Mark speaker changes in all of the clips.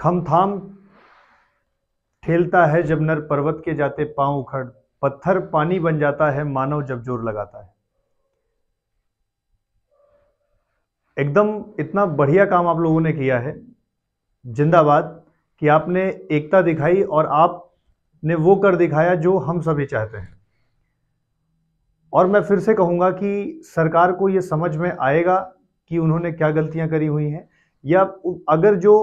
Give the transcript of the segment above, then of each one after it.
Speaker 1: खमथाम ठेलता है जब नर पर्वत के जाते पांव उखड़ पत्थर पानी बन जाता है मानव जब जोर लगाता है एकदम इतना बढ़िया काम आप लोगों ने किया है जिंदाबाद कि आपने एकता दिखाई और आपने वो कर दिखाया जो हम सभी चाहते हैं और मैं फिर से कहूंगा कि सरकार को ये समझ में आएगा कि उन्होंने क्या गलतियां करी हुई हैं या अगर जो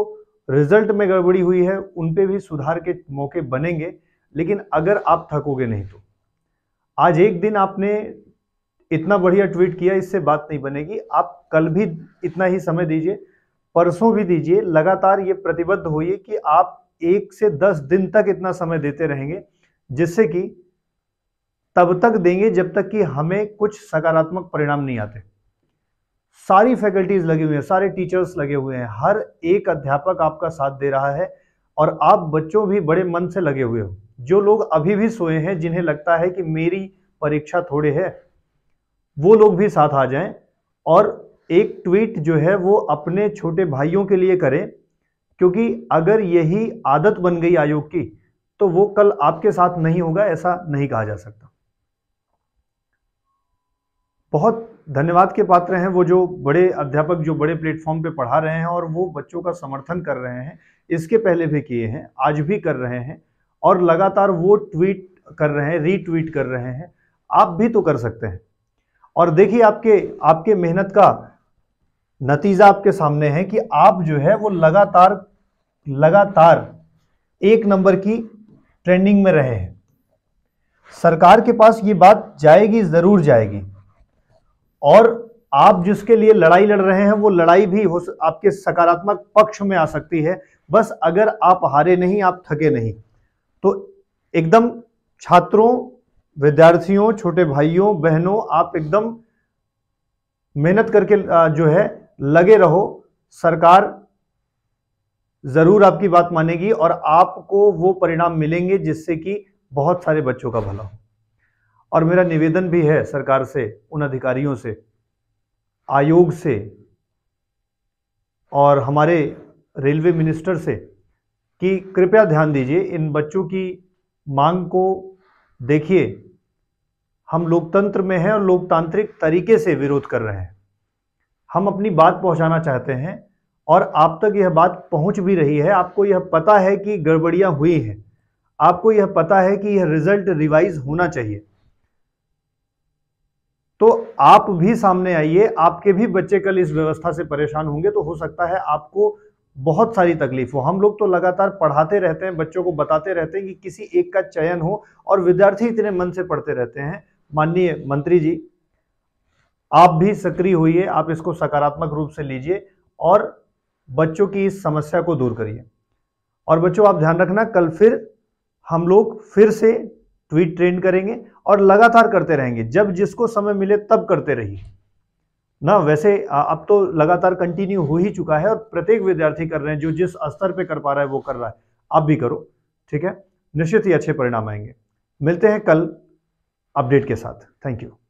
Speaker 1: रिजल्ट में गड़बड़ी हुई है उन पे भी सुधार के मौके बनेंगे लेकिन अगर आप थकोगे नहीं तो आज एक दिन आपने इतना बढ़िया ट्वीट किया इससे बात नहीं बनेगी आप कल भी इतना ही समय दीजिए परसों भी दीजिए लगातार ये प्रतिबद्ध होइए कि आप एक से दस दिन तक इतना समय देते रहेंगे जिससे कि तब तक देंगे जब तक कि हमें कुछ सकारात्मक परिणाम नहीं आते सारी फैकल्टीज लगी हुई हैं सारे टीचर्स लगे हुए हैं हर एक अध्यापक आपका साथ दे रहा है और आप बच्चों भी बड़े मन से लगे हुए हो जो लोग अभी भी सोए हैं जिन्हें लगता है कि मेरी परीक्षा थोड़े है वो लोग भी साथ आ जाएं और एक ट्वीट जो है वो अपने छोटे भाइयों के लिए करें क्योंकि अगर यही आदत बन गई आयोग की तो वो कल आपके साथ नहीं होगा ऐसा नहीं कहा जा सकता बहुत धन्यवाद के पात्र हैं वो जो बड़े अध्यापक जो बड़े प्लेटफॉर्म पे पढ़ा रहे हैं और वो बच्चों का समर्थन कर रहे हैं इसके पहले भी किए हैं आज भी कर रहे हैं और लगातार वो ट्वीट कर रहे हैं रीट्वीट कर रहे हैं आप भी तो कर सकते हैं और देखिए आपके आपके मेहनत का नतीजा आपके सामने है कि आप जो है वो लगातार लगातार एक नंबर की ट्रेंडिंग में रहे हैं सरकार के पास ये बात जाएगी ज़रूर जाएगी और आप जिसके लिए लड़ाई लड़ रहे हैं वो लड़ाई भी हो आपके सकारात्मक पक्ष में आ सकती है बस अगर आप हारे नहीं आप थके नहीं तो एकदम छात्रों विद्यार्थियों छोटे भाइयों बहनों आप एकदम मेहनत करके जो है लगे रहो सरकार ज़रूर आपकी बात मानेगी और आपको वो परिणाम मिलेंगे जिससे कि बहुत सारे बच्चों का भला हो और मेरा निवेदन भी है सरकार से उन अधिकारियों से आयोग से और हमारे रेलवे मिनिस्टर से कि कृपया ध्यान दीजिए इन बच्चों की मांग को देखिए हम लोकतंत्र में हैं और लोकतांत्रिक तरीके से विरोध कर रहे हैं हम अपनी बात पहुंचाना चाहते हैं और आप तक यह बात पहुंच भी रही है आपको यह पता है कि गड़बड़ियां हुई हैं आपको यह पता है कि यह रिजल्ट रिवाइज होना चाहिए तो आप भी सामने आइए आपके भी बच्चे कल इस व्यवस्था से परेशान होंगे तो हो सकता है आपको बहुत सारी तकलीफ हो हम लोग तो लगातार पढ़ाते रहते हैं बच्चों को बताते रहते हैं कि किसी एक का चयन हो और विद्यार्थी इतने मन से पढ़ते रहते हैं माननीय मंत्री जी आप भी सक्रिय होइए आप इसको सकारात्मक रूप से लीजिए और बच्चों की इस समस्या को दूर करिए और बच्चों आप ध्यान रखना कल फिर हम लोग फिर से ट्वीट ट्रेंड करेंगे और लगातार करते रहेंगे जब जिसको समय मिले तब करते रहिए ना वैसे अब तो लगातार कंटिन्यू हो ही चुका है और प्रत्येक विद्यार्थी कर रहे हैं जो जिस स्तर पे कर पा रहा है वो कर रहा है आप भी करो ठीक है निश्चित ही अच्छे परिणाम आएंगे मिलते हैं कल अपडेट के साथ थैंक यू